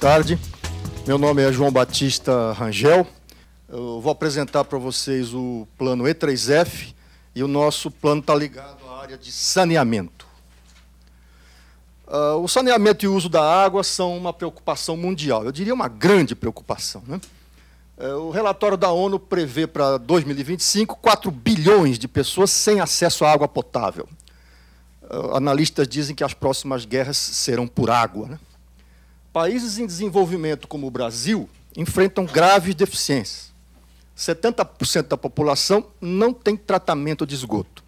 tarde. Meu nome é João Batista Rangel. Eu vou apresentar para vocês o plano E3F e o nosso plano está ligado à área de saneamento. Uh, o saneamento e o uso da água são uma preocupação mundial, eu diria uma grande preocupação. Né? Uh, o relatório da ONU prevê para 2025 4 bilhões de pessoas sem acesso à água potável. Uh, analistas dizem que as próximas guerras serão por água. Né? Países em desenvolvimento como o Brasil enfrentam graves deficiências. 70% da população não tem tratamento de esgoto.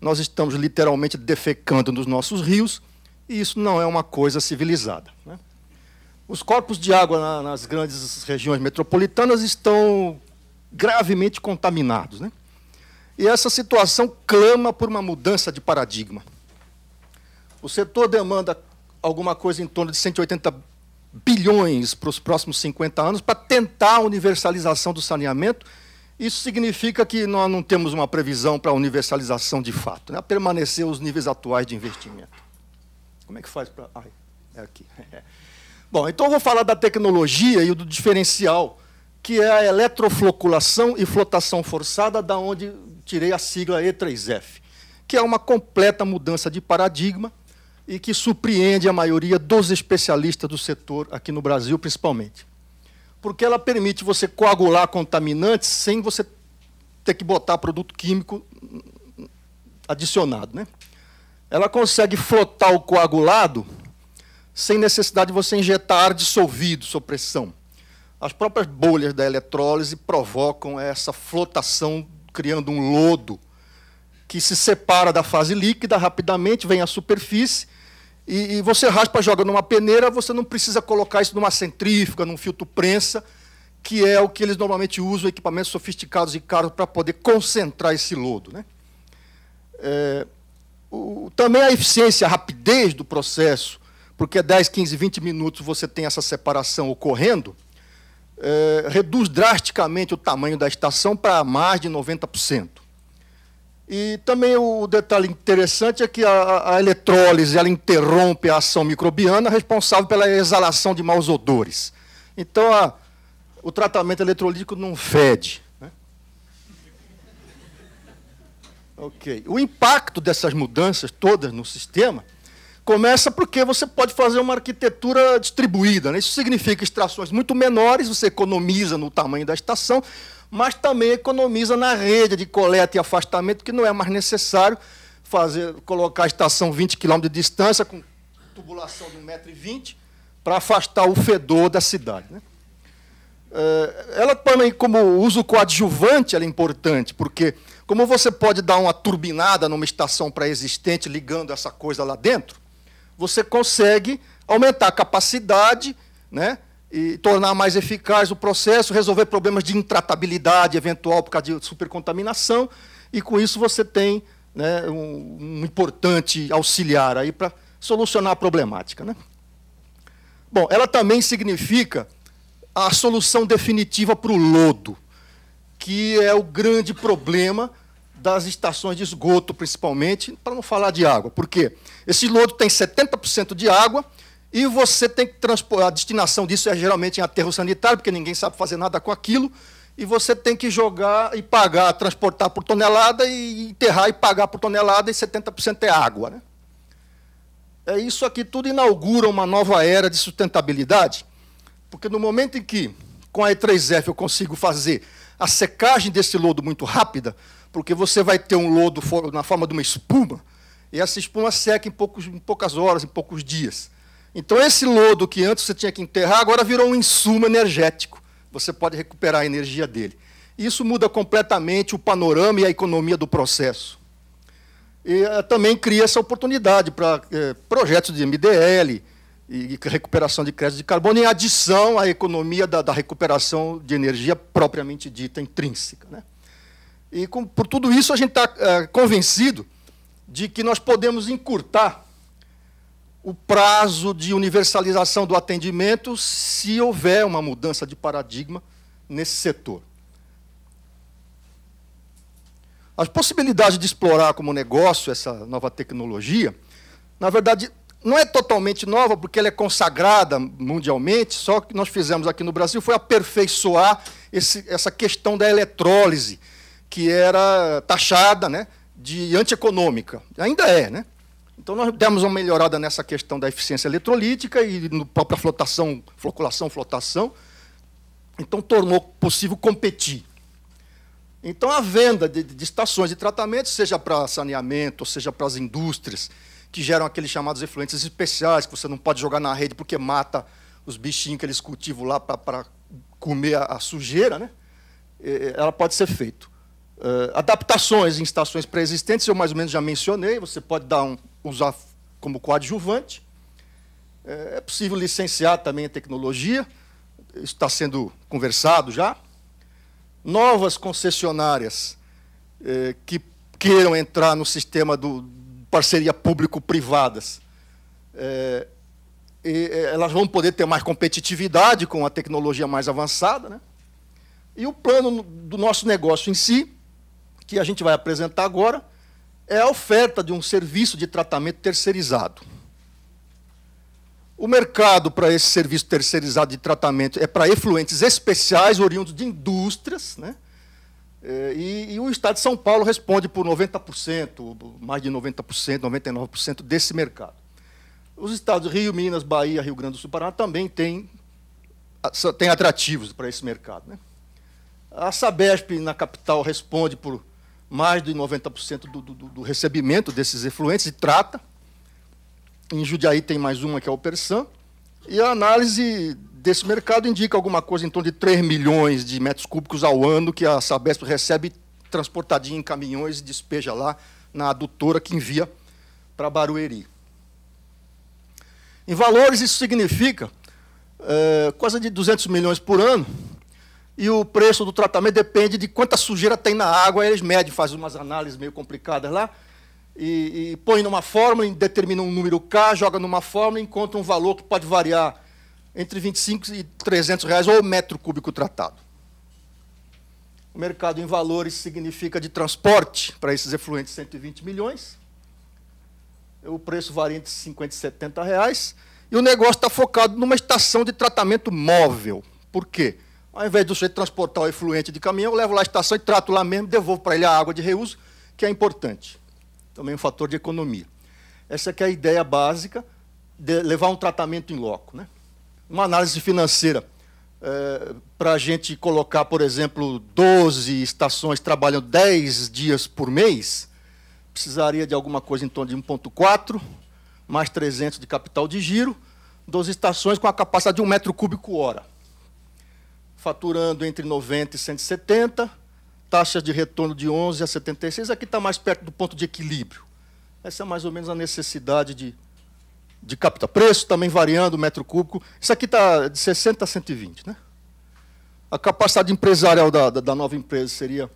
Nós estamos literalmente defecando nos nossos rios e isso não é uma coisa civilizada. Né? Os corpos de água na, nas grandes regiões metropolitanas estão gravemente contaminados. Né? E essa situação clama por uma mudança de paradigma. O setor demanda alguma coisa em torno de 180 bilhões para os próximos 50 anos para tentar a universalização do saneamento. Isso significa que nós não temos uma previsão para a universalização de fato, né? permanecer os níveis atuais de investimento. Como é que faz para. Ai, é aqui. Bom, então eu vou falar da tecnologia e do diferencial, que é a eletrofloculação e flotação forçada, da onde tirei a sigla E3F, que é uma completa mudança de paradigma e que surpreende a maioria dos especialistas do setor aqui no Brasil, principalmente. Porque ela permite você coagular contaminantes sem você ter que botar produto químico adicionado. Né? Ela consegue flotar o coagulado sem necessidade de você injetar ar dissolvido sob pressão. As próprias bolhas da eletrólise provocam essa flotação, criando um lodo que se separa da fase líquida rapidamente, vem à superfície e, e você raspa, joga numa peneira, você não precisa colocar isso numa centrífuga, num filtro prensa, que é o que eles normalmente usam, equipamentos sofisticados e caros para poder concentrar esse lodo. Né? É, o, também a eficiência, a rapidez do processo, porque 10, 15, 20 minutos você tem essa separação ocorrendo, é, reduz drasticamente o tamanho da estação para mais de 90%. E também o detalhe interessante é que a, a eletrólise ela interrompe a ação microbiana responsável pela exalação de maus odores. Então, a, o tratamento eletrolítico não fede. Né? Ok. O impacto dessas mudanças todas no sistema Começa porque você pode fazer uma arquitetura distribuída. Né? Isso significa extrações muito menores, você economiza no tamanho da estação, mas também economiza na rede de coleta e afastamento, que não é mais necessário fazer, colocar a estação 20 km de distância, com tubulação de 1,20m, para afastar o fedor da cidade. Né? Eh, ela também, como uso coadjuvante, ela é importante, porque como você pode dar uma turbinada numa estação pré-existente ligando essa coisa lá dentro, você consegue aumentar a capacidade, né? E tornar mais eficaz o processo, resolver problemas de intratabilidade eventual por causa de supercontaminação, e com isso você tem né, um, um importante auxiliar aí para solucionar a problemática. Né? Bom, ela também significa a solução definitiva para o lodo, que é o grande problema das estações de esgoto, principalmente, para não falar de água. Por quê? Esse lodo tem 70% de água e você tem que transportar. A destinação disso é geralmente em aterro sanitário, porque ninguém sabe fazer nada com aquilo. E você tem que jogar e pagar, transportar por tonelada, e enterrar e pagar por tonelada, e 70% é água. Né? É isso aqui tudo inaugura uma nova era de sustentabilidade, porque no momento em que com a E3F eu consigo fazer a secagem desse lodo muito rápida, porque você vai ter um lodo na forma de uma espuma, e essa espuma seca em, poucos, em poucas horas, em poucos dias. Então, esse lodo que antes você tinha que enterrar, agora virou um insumo energético. Você pode recuperar a energia dele. Isso muda completamente o panorama e a economia do processo. E eh, também cria essa oportunidade para eh, projetos de MDL e, e recuperação de crédito de carbono, em adição à economia da, da recuperação de energia propriamente dita, intrínseca. Né? E com, por tudo isso a gente está é, convencido de que nós podemos encurtar o prazo de universalização do atendimento se houver uma mudança de paradigma nesse setor. As possibilidades de explorar como negócio essa nova tecnologia, na verdade, não é totalmente nova, porque ela é consagrada mundialmente, só que nós fizemos aqui no Brasil foi aperfeiçoar esse, essa questão da eletrólise, que era taxada né, de antieconômica. Ainda é, né? Então nós demos uma melhorada nessa questão da eficiência eletrolítica e no própria flotação, floculação, flotação. Então tornou possível competir. Então a venda de, de estações de tratamento, seja para saneamento, seja para as indústrias, que geram aqueles chamados efluentes especiais, que você não pode jogar na rede porque mata os bichinhos que eles cultivam lá para comer a, a sujeira, né? É, é, ela pode ser feita. Eh, adaptações em estações pré-existentes, eu mais ou menos já mencionei, você pode dar um, usar como coadjuvante. Eh, é possível licenciar também a tecnologia, isso está sendo conversado já. Novas concessionárias eh, que queiram entrar no sistema do parceria público-privadas, elas vão poder ter mais competitividade com a tecnologia mais avançada. Né? E o plano do nosso negócio em si que a gente vai apresentar agora é a oferta de um serviço de tratamento terceirizado. O mercado para esse serviço terceirizado de tratamento é para efluentes especiais oriundos de indústrias, né? Eh, e, e, o Estado de São Paulo responde por 90%, mais de 90%, 99% desse mercado. Os estados Rio, Minas, Bahia, Rio Grande do Sul, Paraná também têm, têm atrativos para esse mercado. Né? A Sabesp, na capital, responde por mais de 90% do, do, do, recebimento desses efluentes e trata. Em Judiaí tem mais uma, que é o Persan. E a análise desse mercado indica alguma coisa em torno de 3 milhões de metros cúbicos ao ano que a Sabesp recebe transportadinha em caminhões e despeja lá na adutora que envia para Barueri. Em valores, isso significa é, de 200 milhões por ano, e o preço do tratamento depende de quanta sujeira tem na água. Eles medem, fazem umas análises meio complicadas lá. E, e põe numa fórmula, determina um número K, joga numa fórmula, encontra um valor que pode variar entre 25 e 300 reais ou metro cúbico tratado. O mercado em valores significa de transporte para esses efluentes 120 milhões. O preço varia entre 50 e 70 reais. E o negócio está focado numa estação de tratamento móvel. Por quê? Ao invés do sujeito transportar o efluente de caminhão, eu levo lá à estação e trato lá mesmo, devolvo para ele a água de reuso, que é importante. Também um fator de economia. Essa é a ideia básica de levar um tratamento em loco. Né? Uma análise financeira é, eh, para a gente colocar, por exemplo, 12 estações trabalhando 10 dias por mês, precisaria de alguma coisa em torno de 1,4, mais 300 de capital de giro, 12 estações com a capacidade de um metro cúbico hora faturando entre 90 e 170, taxas de retorno de 11 a 76, aqui está mais perto do ponto de equilíbrio. Essa é mais ou menos a necessidade de, de capital. Preço também variando, metro cúbico. Isso aqui está de 60 a 120. Né? A capacidade empresarial da, da, da nova empresa seria,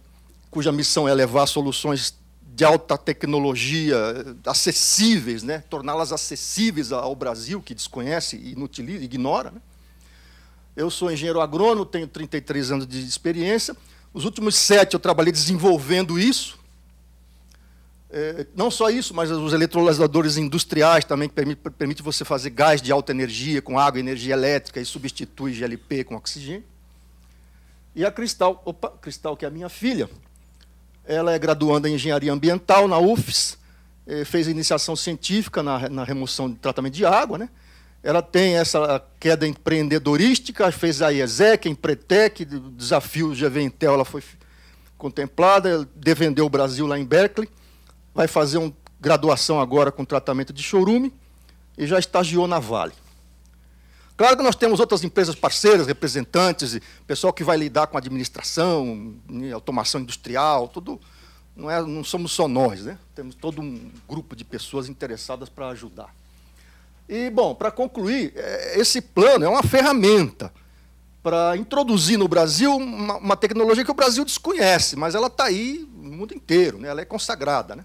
cuja missão é levar soluções de alta tecnologia eh, acessíveis, né? torná-las acessíveis ao Brasil, que desconhece, inutiliza, ignora. Né? Eu sou engenheiro agrônomo, tenho 33 anos de experiência. Os últimos sete eu trabalhei desenvolvendo isso. É, não só isso, mas os eletrolisadores industriais também permite, permite você fazer gás de alta energia com água, energia elétrica e substitui GLP com oxigênio. E a Cristal, opa, Cristal que é a minha filha, ela é graduanda em engenharia ambiental na UFES, é, fez iniciação científica na, na remoção de tratamento de água, né? ela tem essa queda empreendedorística, fez a IESEC, a Empretec, desafio Geventel, ela foi contemplada, devendeu o Brasil lá em Berkeley, vai fazer uma graduação agora com tratamento de chorume e já estagiou na Vale. Claro que nós temos outras empresas parceiras, representantes, pessoal que vai lidar com administração, automação industrial, tudo. Não, é, não somos só nós, né? Temos todo um grupo de pessoas interessadas para ajudar. E, bom, para concluir, é, esse plano é uma ferramenta para introduzir no Brasil uma, uma, tecnologia que o Brasil desconhece, mas ela está aí no mundo inteiro, né? ela é consagrada. Né?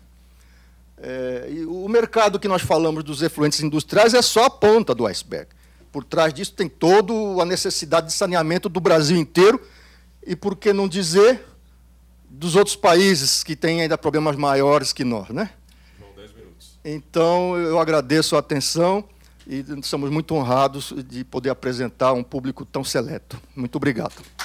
É, e o mercado que nós falamos dos efluentes industriais é só a ponta do iceberg. Por trás disso tem toda a necessidade de saneamento do Brasil inteiro e, por que não dizer, dos outros países que têm ainda problemas maiores que nós. Né? Então, eu agradeço a atenção e somos muito honrados de poder apresentar um público tão seleto. Muito obrigado.